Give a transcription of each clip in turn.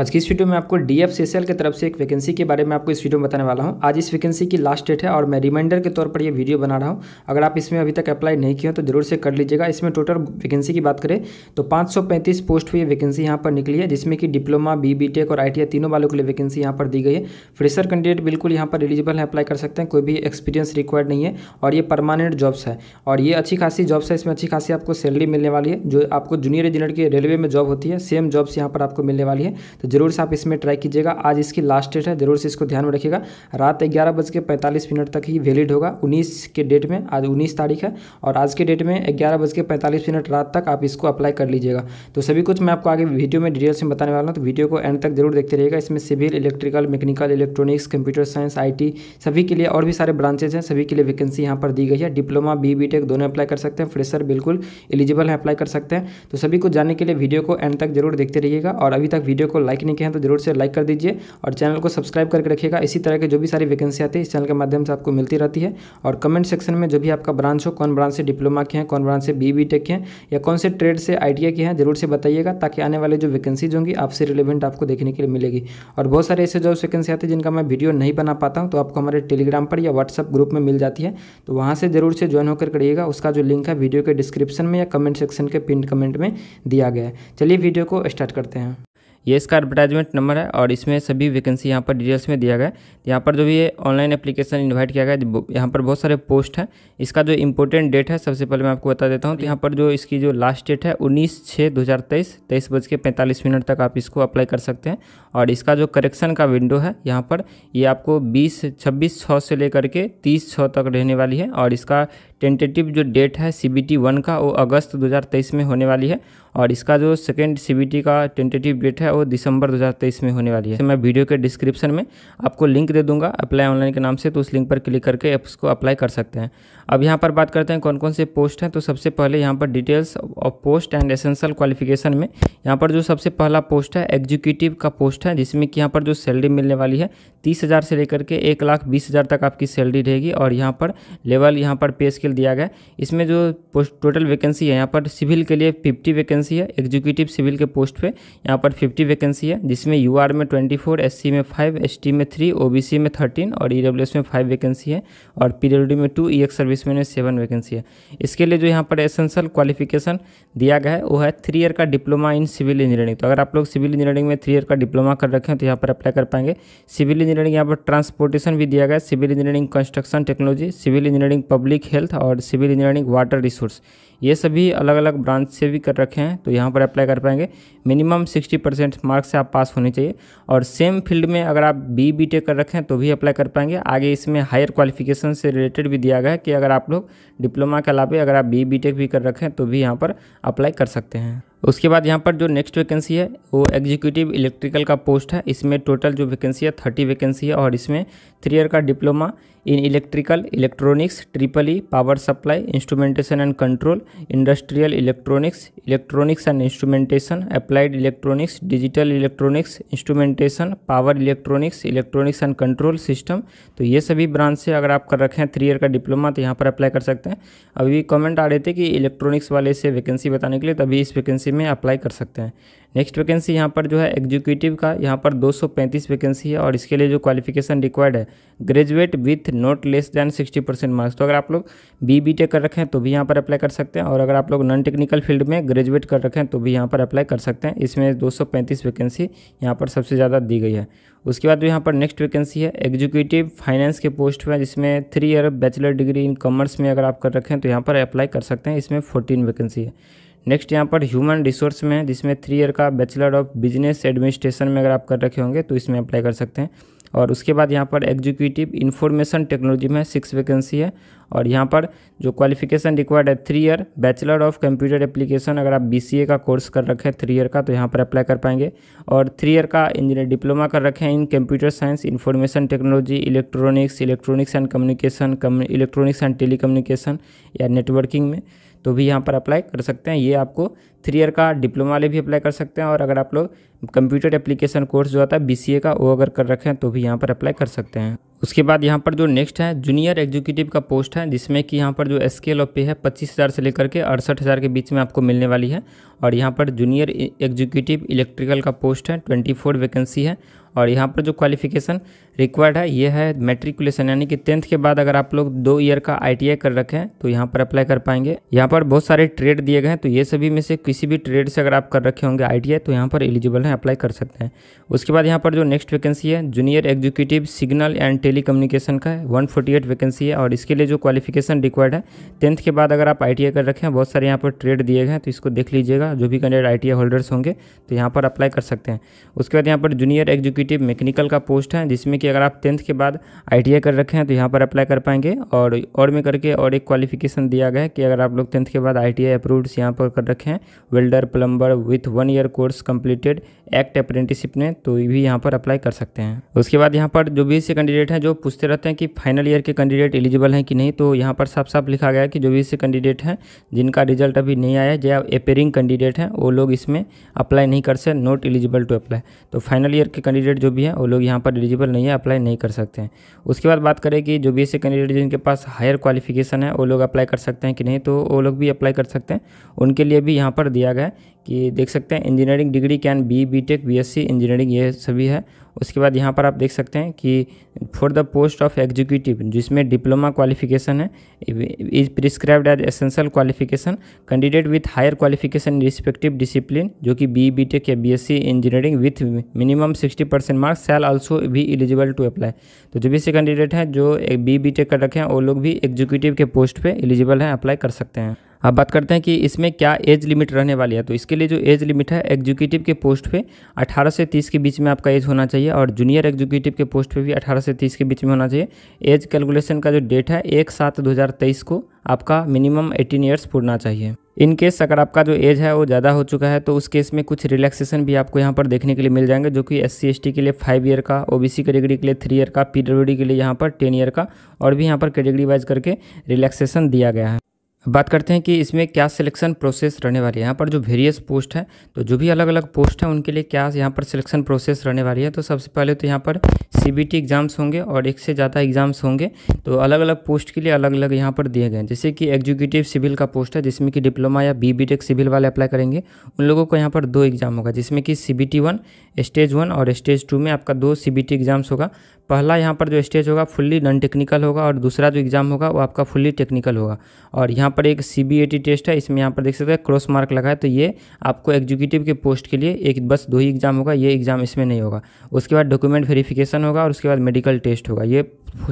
आज की इस वीडियो में आपको डी एफ की तरफ से एक वैकेंसी के बारे में आपको इस वीडियो में बताने वाला हूँ आज इस वैकेंसी की लास्ट डेट है और मैं रिमाइंडर के तौर पर ये वीडियो बना रहा हूँ अगर आप इसमें अभी तक अप्लाई नहीं किया तो जरूर से कर लीजिएगा इसमें टोटल वैकेंसी की बात करें तो पाँच पोस्ट हुई वैकेंसी यहाँ पर निकली है जिसमें कि डिप्लोमा बी बी टेक और आई तीनों वालों के लिए वैकेंसी यहाँ पर दी गई है फ्रेशर कैंडिडेट बिल्कुल यहाँ पर एलिजिबल है अप्लाई कर सकते हैं कोई भी एक्सपीरियंस रिक्वायर्ड नहीं है और ये परमानेंट जॉब्स है और ये अच्छी खासी जॉब्स है इसमें अच्छी खासी आपको सैलरी मिलने वाली है जो आपको जूनियर इंजीनियर की रेलवे में जॉब होती है सेम जॉब्स यहाँ पर आपको मिलने वाली है तो ज़रूर से आप इसमें ट्राई कीजिएगा आज इसकी लास्ट डेट है ज़रूर से इसको ध्यान में रखिएगा रात ग्यारह बज के पैंतालीस मिनट तक ही वैलिड होगा उन्नीस के डेट में आज उन्नीस तारीख है और आज के डेट में ग्यारह बज के पैंतालीस मिनट रात तक आप इसको अप्लाई कर लीजिएगा तो सभी कुछ मैं आपको आगे वीडियो में डिटेल्स में बताने वाला हूँ तो वीडियो को एंड तक जरूर देखते रहिएगा इसमें civil electrical mechanical electronics computer science आई सभी के लिए और भी सारे ब्रांचेज हैं सभी के लिए वैकेंसी यहाँ पर दी गई है डिप्लोमा बी बी दोनों अप्लाई कर सकते हैं फ्रेशर बिल्कुल एलिजिबल है अप्लाई कर सकते हैं तो सभी कुछ जानने के लिए वीडियो को एंड तक जरूर देखते रहिएगा और अभी तक वीडियो को लाइक नहीं किया है तो जरूर से लाइक कर दीजिए और चैनल को सब्सक्राइब करके रखिएगा इसी तरह के जो भी सारी वैकेंसी आती है इस चैनल के माध्यम से आपको मिलती रहती है और कमेंट सेक्शन में जो भी आपका ब्रांच हो कौन ब्रांच से डिप्लोमा के हैं कौन ब्रांच से बी बी टेक के हैं या कौन से ट्रेड से आई के हैं जरूर से बताइएगा ताकि आने वाले जो वैकेंसीज होंगी आपसे रिलेवेंट आपको देखने के लिए मिलेगी और बहुत सारे ऐसे जो वैकेंसी आती है जिनका मैं वीडियो नहीं बना पाता हूँ तो आपको हमारे टेलीग्राम पर या व्हाट्सअप ग्रुप में मिल जाती है तो वहाँ से जरूर से ज्वाइन होकर करिएगा उसका जो लिंक है वीडियो के डिस्क्रिप्शन में या कमेंट सेक्शन के पिन कमेंट में दिया गया है चलिए वीडियो को स्टार्ट करते हैं ये इसका एडवर्टाइजमेंट नंबर है और इसमें सभी वैकेंसी यहाँ पर डिटेल्स में दिया गया है यहाँ पर जो ये ऑनलाइन एप्लीकेशन इन्वाइट किया गया है यहाँ पर बहुत सारे पोस्ट हैं इसका जो इम्पोर्टेंट डेट है सबसे पहले मैं आपको बता देता हूँ तो यहाँ पर जो इसकी जो लास्ट डेट है उन्नीस छः दो हज़ार तेईस तेईस बज के पैंतालीस मिनट तक आप इसको अप्लाई कर सकते हैं और इसका जो करेक्शन का विंडो है यहाँ पर ये आपको बीस छब्बीस छः से लेकर के तीस छः तक रहने वाली है और इसका टेंटेटिव जो डेट है सी बी टी वन का वो अगस्त 2023 में होने वाली है और इसका जो सेकेंड सी बी टी का टेंटेटिव डेट है वो दिसंबर 2023 में होने वाली है तो मैं वीडियो के डिस्क्रिप्शन में आपको लिंक दे दूंगा अप्लाई ऑनलाइन के नाम से तो उस लिंक पर क्लिक करके आप उसको अप्लाई कर सकते हैं अब यहाँ पर बात करते हैं कौन कौन से पोस्ट हैं तो सबसे पहले यहाँ पर details of post and essential qualification में यहाँ पर जो सबसे पहला पोस्ट है एग्जीक्यूटिव का पोस्ट है जिसमें कि यहाँ पर जो सैलरी मिलने वाली है तीस हज़ार से लेकर के एक लाख बीस हज़ार तक आपकी सैलरी रहेगी और यहाँ पर लेवल यहाँ पर पे आर्टिकल दिया गया इसमें जो पोस्ट टोटल वैकेंसी है यहाँ पर सिविल के लिए फिफ्टी वैकेंसी है एग्जीक्यूटिव सिविल के पोस्ट पे यहाँ पर फिफ्टी वैकेंसी है जिसमें यू में ट्वेंटी फोर एस में फाइव एस में थ्री ओ में थर्टीन और ई e में फाइव वैकेंसी है और पी में टू ई सर्विस में सेवन वैकेंसी है इसके लिए जो यहाँ पर एसेंशल क्वालिफिकेशन दिया गया है वो है थ्री ईयर का डिप्लोमा इन सिविल इंजीनियरिंग तो अगर आप लोग सिविल इंजीनियरिंग में थ्री ईयर का डिप्लोमा कर रखें तो यहाँ पर अप्लाई कर पाएंगे सिविल इंजीनियरिंग यहाँ पर ट्रांसपोर्टेशन भी दिया गया civil engineering construction technology civil engineering public health और सिविल इंजीनियरिंग वाटर रिसोर्स ये सभी अलग अलग ब्रांच से भी कर रखे हैं तो यहाँ पर अप्लाई कर पाएंगे मिनिमम 60 परसेंट मार्क्स से आप पास होने चाहिए और सेम फील्ड में अगर आप बी बी टेक कर रखें तो भी अप्लाई कर पाएंगे आगे इसमें हायर क्वालिफिकेशन से रिलेटेड भी दिया गया है कि अगर आप लोग डिप्लोमा के अलावा अगर आप बी बी टेक भी कर रखें तो भी यहाँ पर अप्लाई कर सकते हैं उसके बाद यहाँ पर जो नेक्स्ट वैकेंसी है वो एग्जीक्यूटिव इलेक्ट्रिकल का पोस्ट है इसमें टोटल जो वैकेंसी है थर्टी वैकेंसी है और इसमें थ्री ईयर का diploma in electrical electronics triple E power supply instrumentation and control industrial electronics electronics and instrumentation applied electronics digital electronics instrumentation power electronics electronics and control system तो ये सभी branch से अगर आप कर रखे हैं थ्री ईयर का डिप्लोमा तो यहाँ पर अप्लाई कर सकते हैं अभी कमेंट आ रहे थे कि इलेक्ट्रॉनिक्स वाले से वैकेंसी बताने के लिए तभी इस वैकेंसी वैकेंसी में अप्लाई कर सकते हैं नेक्स्ट वैकेंसी यहाँ पर जो है एग्जीक्यूटिव का यहाँ पर 235 वैकेंसी है और इसके लिए जो क्वालिफिकेशन रिक्वायर्ड है graduate with not less than 60 percent marks तो अगर आप लोग बी बी कर रखें तो भी यहाँ पर अप्लाई कर सकते हैं और अगर आप लोग नॉन टेक्निकल फील्ड में ग्रेजुएट कर रखें तो भी यहाँ पर अप्लाई कर सकते हैं इसमें दो वैकेंसी यहाँ पर सबसे ज़्यादा दी गई है उसके बाद जो यहाँ पर नेक्स्ट वैकेंसी है एग्जीक्यूटिव फाइनेंस के पोस्ट में जिसमें three year bachelor degree in commerce में अगर आप कर रखें तो यहाँ पर अप्लाई कर सकते हैं इसमें फोर्टीन वैकेंसी है नेक्स्ट यहाँ पर ह्यूमन रिसोर्स में जिसमें थ्री ईयर का बैचलर ऑफ बिजनेस एडमिनिस्ट्रेशन में अगर आप कर रखे होंगे तो इसमें अप्लाई कर सकते हैं और उसके बाद यहाँ पर एग्जीक्यूटिव इन्फॉर्मेशन टेक्नोलॉजी में सिक्स वैकेंसी है और यहाँ पर जो क्वालिफिकेशन रिक्वायर्ड है three year bachelor of computer application अगर आप बी का कोर्स कर रखें थ्री ईयर का तो यहाँ पर अप्लाई कर पाएंगे और थ्री ईयर का इंजीनियर डिप्लोमा कर रखे हैं in computer science information technology electronics electronics and communication electronics and tele या नेटवर्किंग में तो भी यहाँ पर अप्लाई कर सकते हैं ये आपको थ्री ईयर का डिप्लोमा वाले भी अप्लाई कर सकते हैं और अगर आप लोग कंप्यूटर एप्लीकेशन कोर्स जो आता है बी का वो अगर कर रखें तो भी यहाँ पर अप्लाई कर सकते हैं उसके बाद यहाँ पर जो नेक्स्ट है जूनियर एग्जीक्यूटिव का पोस्ट है जिसमें कि यहाँ पर जो स्केल ऑफ पे है पच्चीस हज़ार से लेकर के अड़सठ हज़ार के बीच में आपको मिलने वाली है और यहाँ पर जूनियर एग्जीक्यूटिव इलेक्ट्रिकल का पोस्ट है ट्वेंटी फोर वैकेंसी है और यहाँ पर जो क्वालिफिकेशन रिक्वायर्ड है ये है मेट्रिकुलेशन यानी कि टेंथ के बाद अगर आप लोग दो ईयर का आई कर रखें तो यहाँ पर अप्लाई कर पाएंगे यहाँ पर बहुत सारे ट्रेड दिए गए हैं तो ये सभी में से किसी भी ट्रेड से अगर आप कर रखे होंगे आई तो यहाँ पर एलिजिबल हैं अप्लाई कर सकते हैं उसके बाद यहाँ पर जो नेक्स्ट वैकेंसी है junior executive signal and tele का है वन वैकेंसी है और इसके लिए जो क्वालिफिकेशन रिक्वायर्ड है टेंथ के बाद अगर आप आई कर रखे हैं बहुत सारे यहाँ पर ट्रेड दिए गए हैं तो इसको देख लीजिएगा जो भी कैंडिडेट आई होल्डर्स होंगे तो यहाँ पर अप्लाई कर सकते हैं उसके बाद यहाँ पर जूनियर एग्जीक्यूटिव एग्जीक्यूटिव मैकेनिकल का पोस्ट है जिसमें कि अगर आप टेंथ के बाद आई कर रखे हैं तो यहाँ पर अप्लाई कर पाएंगे और और में करके और एक क्वालिफिकेशन दिया गया है कि अगर आप लोग टेंथ के बाद आई टी अप्रूव्स यहाँ पर कर रखे हैं welder plumber with one year course completed act apprenticeship ने तो भी यहाँ पर अप्लाई कर सकते हैं उसके बाद यहाँ पर जो भी से कैंडिडेट हैं जो पूछते रहते हैं कि फाइनल ईयर के कैंडिडेट एलिजिबल हैं कि नहीं तो यहाँ पर साफ साफ लिखा गया है कि जो भी से कैंडिडेट हैं जिनका रिजल्ट अभी नहीं आया जो अपेयरिंग कैंडिडेट हैं वो लोग इसमें अप्लाई नहीं कर सकते नॉट एलिजिबल टू अप्लाई तो फाइनल ईयर के कैंडिडेट कैंडिडेट जो भी हैं वो लोग यहाँ पर एलिजिबल नहीं है अप्लाई नहीं कर सकते हैं उसके बाद बात करें कि जो बी कैंडिडेट e जिनके पास हायर क्वालिफिकेशन है वो लोग अप्लाई कर सकते हैं कि नहीं तो वो लोग भी अप्लाई कर सकते हैं उनके लिए भी यहाँ पर दिया गया है कि देख सकते हैं engineering degree can be B tech B S C engineering ये सभी है उसके बाद यहाँ पर आप देख सकते हैं कि for the post of executive जिसमें डिप्लोमा क्वालिफिकेशन है is prescribed as essential qualification candidate with higher qualification respective discipline जो कि बी बी टेक या B S C engineering with minimum sixty percent marks shall also भी eligible to apply तो जो भी से कैंडिडेट हैं जो बी बी टेक कर रखे हैं वो लोग भी एग्जीक्यूटिव के पोस्ट पर एलिजिबल हैं अप्लाई कर सकते हैं अब बात करते हैं कि इसमें क्या एज लिमिट रहने वाली है तो इसके लिए जो एज लिमिट है एग्जीक्यूटिव के पोस्ट पे 18 से 30 के बीच में आपका एज होना चाहिए और जूनियर एग्जीक्यूटिव के पोस्ट पे भी 18 से 30 के बीच में होना चाहिए एज कैलकुलेशन का जो डेट है एक सात दो को आपका मिनिमम एटीन ईयर्स पूरना चाहिए इन केस अगर आपका जो एज है वो ज़्यादा हो चुका है तो उस केस में कुछ रिलैक्सेशन भी आपको यहाँ पर देखने के लिए मिल जाएंगे जो कि एस सी के लिए फाइव ईयर का ओ बी कैटेगरी के लिए थ्री ईयर का पी के लिए यहाँ पर टेन ईयर का और भी यहाँ पर कैटेगरी वाइज करके रिलैक्सेशन दिया गया है बात करते हैं कि इसमें क्या सिलेक्शन प्रोसेस रहने वाली है यहाँ पर जो वेरियस पोस्ट है तो जो भी अलग अलग पोस्ट हैं उनके लिए क्या यहाँ पर सिलेक्शन प्रोसेस रहने वाली है तो सबसे पहले तो यहाँ पर सीबीटी एग्ज़ाम्स होंगे और एक से ज़्यादा एग्ज़ाम्स होंगे तो अलग अलग पोस्ट के लिए अलग अलग यहाँ पर दिए गए जैसे कि एग्जीक्यूटिव सिविल का पोस्ट है जिसमें कि डिप्लोमा या बी बी टेक सिविल वाले अप्लाई करेंगे उन लोगों को यहाँ पर दो एग्ज़ाम होगा जिसमें कि C B T one stage one और स्टेज टू में आपका दो सी बी टी एग्ज़ाम्स होगा पहला यहाँ पर जो स्टेज होगा फुल्ली नॉन टेक्निकल होगा और दूसरा जो एग्ज़ाम होगा वो आपका फुल्ली टेक्निकल होगा और यहाँ पर एक सी टेस्ट है इसमें यहाँ पर देख सकते हैं क्रॉस मार्क लगा है तो ये आपको एग्जीक्यूटिव के पोस्ट के लिए एक बस दो ही एग्ज़ाम होगा ये एग्ज़ाम इसमें नहीं होगा उसके बाद डॉक्यूमेंट वेरिफिकेशन होगा और उसके बाद मेडिकल टेस्ट होगा ये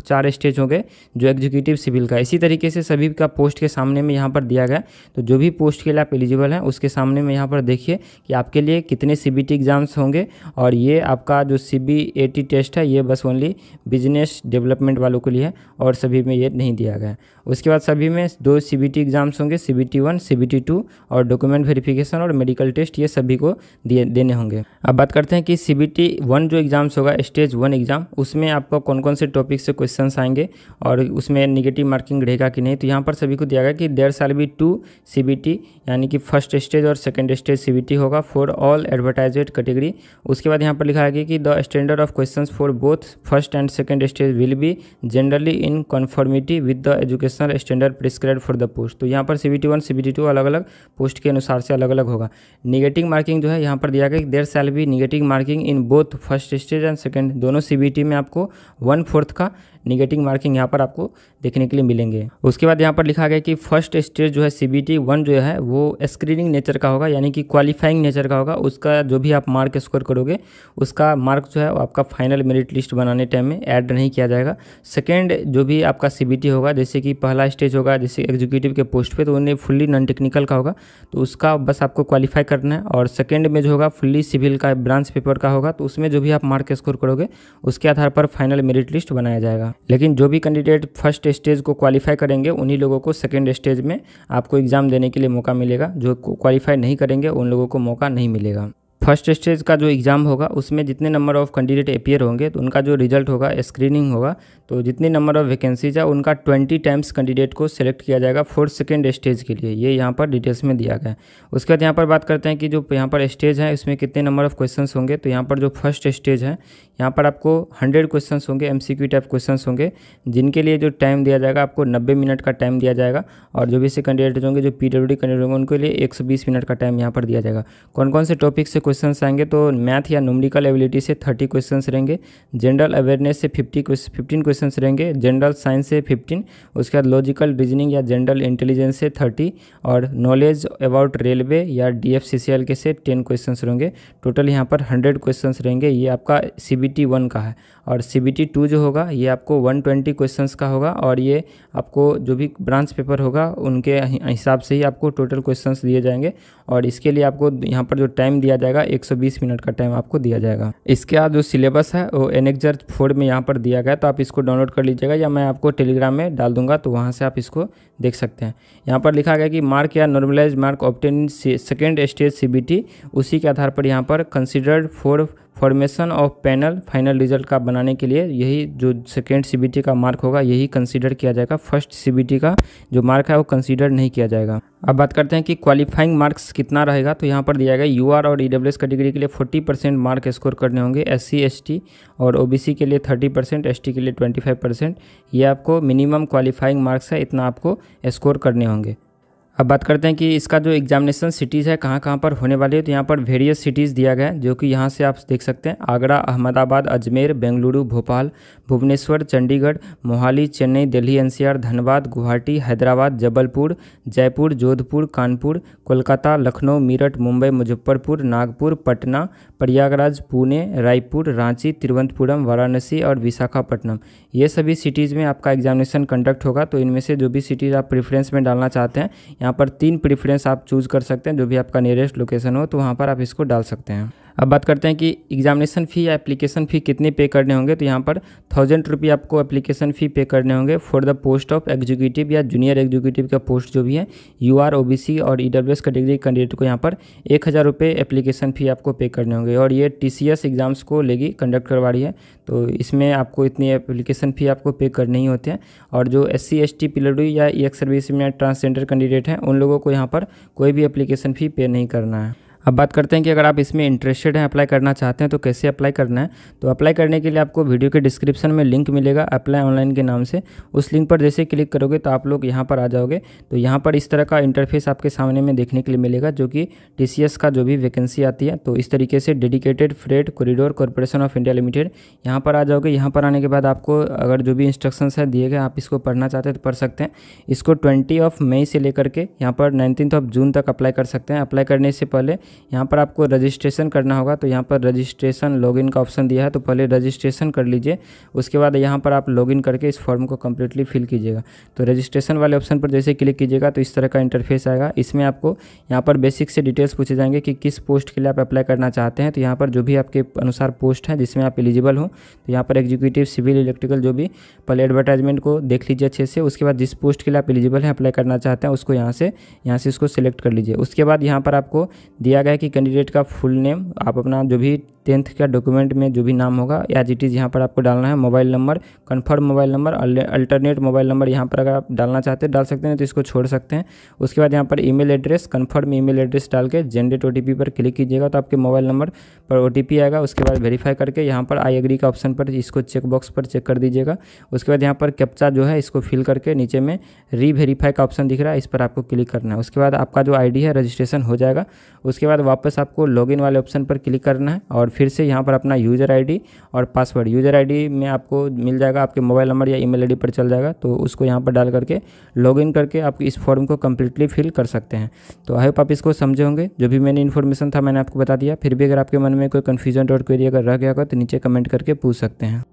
चार स्टेज होंगे जो एग्जीक्यूटिव सिविल का इसी तरीके से सभी का पोस्ट के सामने में यहाँ पर दिया गया तो जो भी पोस्ट के लिए आप एलिजिबल हैं उसके सामने में यहाँ पर देखिए कि आपके लिए कितने सी एग्ज़ाम्स होंगे और ये आपका जो सी टेस्ट है ये बस ओनली बिजनेस डेवलपमेंट वालों के लिए है और सभी में ये नहीं दिया गया है उसके बाद सभी में दो सी बी टी एग्ज़ाम्स होंगे C B T one C B T two और डॉक्यूमेंट वेरिफिकेशन और मेडिकल टेस्ट ये सभी को दिए देने होंगे अब बात करते हैं कि सी बी टी वन जो एग्ज़ाम्स होगा स्टेज वन एग्ज़ाम उसमें आपको कौन कौन से टॉपिक से क्वेश्चन आएंगे और उसमें निगेटिव मार्किंग रहेगा कि नहीं तो यहाँ पर सभी को दिया गया कि देर साल भी टू सी बी टी यानी कि फर्स्ट स्टेज और second stage C B T होगा फॉर ऑल एडवर्टाइजेड कैटेगरी उसके बाद यहाँ पर लिखा है कि the standard of question for both first and second stage will be generally in conformity with the education national standard prescribe for the post तो यहाँ पर C B T one C B T two अलग अलग post के अनुसार से अलग अलग होगा निगेटिव मार्किंग जो है यहाँ पर दिया गया देर सेल भी negative marking in both first stage and second दोनों सी बी टी में आपको वन फोर्थ का निगेटिव मार्किंग यहाँ पर आपको देखने के लिए मिलेंगे उसके बाद यहाँ पर लिखा गया कि फर्स्ट स्टेज जो है सी बी टी वन जो है वो स्क्रीनिंग नेचर का होगा यानी कि क्वालिफाइंग नेचर का होगा उसका जो भी आप मार्क स्कोर करोगे उसका मार्क जो है वो आपका फाइनल मेरिट लिस्ट बनाने टाइम में ऐड नहीं किया जाएगा सेकेंड जो भी आपका सी बी टी होगा जैसे कि पहला स्टेज होगा जैसे एग्जीक्यूटिव के पोस्ट पर तो उन्हें फुल्ली नॉन टेक्निकल का होगा तो उसका बस आपको क्वालिफाई करना है और सेकेंड में जो होगा फुल्ली सिविल का ब्रांच पेपर का होगा तो उसमें जो भी आप मार्क स्कोर करोगे उसके आधार पर फाइनल मेरिट लिस्ट बनाया जाएगा लेकिन जो भी कैंडिडेट फर्स्ट स्टेज को क्वालिफाई करेंगे उन्हीं लोगों को सेकेंड स्टेज में आपको एग्ज़ाम देने के लिए मौका मिलेगा जो क्वालिफाई नहीं करेंगे उन लोगों को मौका नहीं मिलेगा फर्स्ट स्टेज का जो एग्ज़ाम होगा उसमें जितने नंबर ऑफ़ कैंडिडेट अपियर होंगे तो उनका जो रिजल्ट होगा स्क्रीनिंग होगा तो जितने नंबर ऑफ़ वैकेंसीज है उनका ट्वेंटी टाइम्स कैंडिडेट को सेलेक्ट किया जाएगा फोर्थ सेकेंड स्टेज के लिए ये यहाँ पर डिटेल्स में दिया गया है उसके बाद यहाँ पर बात करते हैं कि जो यहाँ पर स्टेज है इसमें कितने नंबर ऑफ़ क्वेश्चन होंगे तो यहाँ पर जो फर्स्ट स्टेज है यहाँ पर आपको हंड्रेड क्वेश्चन होंगे एम टाइप क्वेश्चन होंगे जिनके लिए जो टाइम दिया जाएगा आपको नब्बे मिनट का टाइम दिया जाएगा और जो भी से कैंडिडेट होंगे जो पी कैंडिडेट होंगे उनके लिए एक मिनट का टाइम यहाँ पर दिया जाएगा कौन कौन से टॉपिक से क्वेश्चन आएंगे तो मैथ या नुमरिकल एबिलिटी से थर्टी क्वेश्चन रहेंगे जनरल अवेयरनेस से फिफ्टी फिफ्टीन क्वेश्चन रहेंगे जनरल साइंस से फिफ्टीन उसके बाद लॉजिकल रीजनिंग या जनरल इंटेलिजेंस से थर्टी और नॉलेज अबाउट रेलवे या D F C C L के से टेन क्वेश्चन रहेंगे टोटल यहाँ पर हंड्रेड क्वेश्चन रहेंगे ये आपका सी बी टी वन का है और सी बी टी टू जो होगा ये आपको वन ट्वेंटी क्वेश्चन का होगा और ये आपको जो भी ब्रांच पेपर होगा उनके हिसाब से ही आपको टोटल क्वेश्चन दिए जाएंगे और इसके लिए आपको यहाँ पर जो टाइम दिया जाएगा जाएगा 120 मिनट का टाइम आपको दिया जाएगा इसके बाद जो सिलेबस है वो एनेक्जर फोर में यहाँ पर दिया गया तो आप इसको डाउनलोड कर लीजिएगा या मैं आपको टेलीग्राम में डाल दूंगा तो वहाँ से आप इसको देख सकते हैं यहाँ पर लिखा गया कि मार्क या normalise mark obtained second stage सी उसी के आधार पर यहाँ पर considered for formation of panel final result का बनाने के लिए यही जो सेकेंड सीबीटी का मार्क होगा यही कंसीडर किया जाएगा फर्स्ट सीबीटी का जो मार्क है वो कंसीडर नहीं किया जाएगा अब बात करते हैं कि क्वालिफाइंग मार्क्स कितना रहेगा तो यहाँ पर दिया गया यू आर और ई डब्ल्यू एस कैटेगरी के लिए 40 परसेंट मार्क स्कोर करने होंगे एस सी एस टी और ओ बी सी के लिए 30 परसेंट एस टी के लिए 25 परसेंट ये आपको मिनिमम क्वालिफाइंग मार्क्स है इतना आपको स्कोर करने होंगे अब बात करते हैं कि इसका जो एग्जामिनेशन सिटीज़ है कहाँ कहाँ पर होने वाली है तो यहाँ पर वेरियस सिटीज़ दिया गया है जो कि यहाँ से आप देख सकते हैं आगरा अहमदाबाद अजमेर बेंगलुरु भोपाल भुवनेश्वर चंडीगढ़ मोहाली चेन्नई दिल्ली एनसीआर धनबाद गुवाहाटी हैदराबाद जबलपुर जयपुर जोधपुर कानपुर कोलकाता लखनऊ मीरठ मुंबई मुजफ्फरपुर नागपुर पटना प्रयागराज पुणे रायपुर रांची तिरुवनंतपुरम वाराणसी और विशाखापट्टनम ये सभी सिटीज़ में आपका एग्जामिनेशन कंडक्ट होगा तो इनमें से जो भी सिटीज़ आप प्रेफरेंस में डालना चाहते हैं यहाँ पर तीन प्रिफ्रेंस आप चूज़ कर सकते हैं जो भी आपका नियरेस्ट लोकेशन हो तो वहाँ पर आप इसको डाल सकते हैं अब बात करते हैं कि एग्जामिनेशन फ़ी या एप्लीकेशन फ़ी कितने पे करने होंगे तो यहाँ पर थाउजेंड रुपये आपको एप्लीकेशन फ़ी पे करने होंगे for the post of executive या जूनियर एग्जीक्यूटिव का पोस्ट जो भी है यू आर ओ बी और E W S category candidate को यहाँ पर एक हज़ार रुपये एप्लीकेशन फ़ी आपको पे करने होंगे और ये टी सी एस एग्ज़ाम्स को लेगी कंडक्ट करवा रही है तो इसमें आपको इतनी एप्लीकेशन फ़ी आपको पे करनी ही होती है और जो एस सी एस टी या ई एक्स सर्विस में ट्रांसजेंडर कैंडिडेट हैं उन लोगों को यहाँ पर कोई भी एप्लीकेशन फ़ी पे नहीं करना है अब बात करते हैं कि अगर आप इसमें इंटरेस्टेड हैं अप्लाई करना चाहते हैं तो कैसे अप्लाई करना है तो अप्लाई करने के लिए आपको वीडियो के डिस्क्रिप्शन में लिंक मिलेगा अप्लाई ऑनलाइन के नाम से उस लिंक पर जैसे क्लिक करोगे तो आप लोग यहाँ पर आ जाओगे तो यहाँ पर इस तरह का इंटरफेस आपके सामने में देखने के लिए मिलेगा जो कि टी का जो भी वैकेंसी आती है तो इस तरीके से dedicated freight corridor corporation of India limited यहाँ पर आ जाओगे यहाँ पर आने के बाद आपको अगर जो भी इंस्ट्रक्शन है दिए गए आप इसको पढ़ना चाहते हैं तो पढ़ सकते हैं इसको ट्वेंटी ऑफ मई से लेकर के यहाँ पर नाइनटीन ऑफ जून तक अप्लाई कर सकते हैं अप्लाई करने से पहले यहाँ पर आपको रजिस्ट्रेशन करना होगा तो यहाँ पर रजिस्ट्रेशन लॉगिन का ऑप्शन दिया है तो पहले रजिस्ट्रेशन कर लीजिए उसके बाद यहाँ पर आप लॉगिन करके इस फॉर्म को कम्प्लीटली फिल कीजिएगा तो रजिस्ट्रेशन वाले ऑप्शन पर जैसे क्लिक कीजिएगा तो इस तरह का इंटरफेस आएगा इसमें आपको यहाँ पर बेसिक से डिटेल्स पूछे जाएंगे कि किस पोस्ट के लिए आप अप्लाई करना चाहते हैं तो यहाँ पर जो भी आपके अनुसार पोस्ट है जिसमें आप एलिजिबल हों तो यहाँ पर एग्जीक्यूटिव सिविल इलेक्ट्रिकल जो भी पहले एडवर्टाइजमेंट को देख लीजिए अच्छे से उसके बाद जिस पोस्ट के लिए आप एलिजिबल हैं अप्लाई करना चाहते हैं उसको यहाँ से यहाँ से उसको सिलेक्ट कर लीजिए उसके बाद यहाँ पर आपको दिया गया है कि कैंडिडेट का फुल नेम आप अपना जो भी टेंथ का डॉक्यूमेंट में जो भी नाम होगा या जी टीज यहाँ पर आपको डालना है mobile number confirm mobile number alternate mobile number यहाँ पर अगर आप डालना चाहते हैं डाल सकते हैं तो इसको छोड़ सकते हैं उसके बाद यहाँ पर E address confirm E address डाल के जनरेट ओ पर क्लिक कीजिएगा तो आपके मोबाइल नंबर पर ओ आएगा उसके बाद वेरीफाई करके यहाँ पर आई एग्री का ऑप्शन पर इसको चेकबॉक्स पर चेक कर दीजिएगा उसके बाद यहाँ पर कैप्चा जो है इसको फिल करके नीचे में री वेरीफाई का ऑप्शन दिख रहा है इस पर आपको क्लिक करना है उसके बाद आपका जो आईडी है रजिस्ट्रेशन हो जाएगा उसके बाद वापस आपको लॉगिन वाले ऑप्शन पर क्लिक करना है और फिर से यहाँ पर अपना यूज़र आईडी और पासवर्ड यूज़र आईडी में आपको मिल जाएगा आपके मोबाइल नंबर या ईमेल आईडी पर चल जाएगा तो उसको यहाँ पर डाल करके लॉगिन करके आप इस फॉर्म को कम्प्लीटली फिल कर सकते हैं तो आई होप आप इसको समझे होंगे जो भी मैंने इन्फॉर्मेशन था मैंने आपको बता दिया फिर भी अगर आपके मन में कोई कन्फ्यूजन और क्वेरी अगर रह गया होगा तो नीचे कमेंट करके पूछ सकते हैं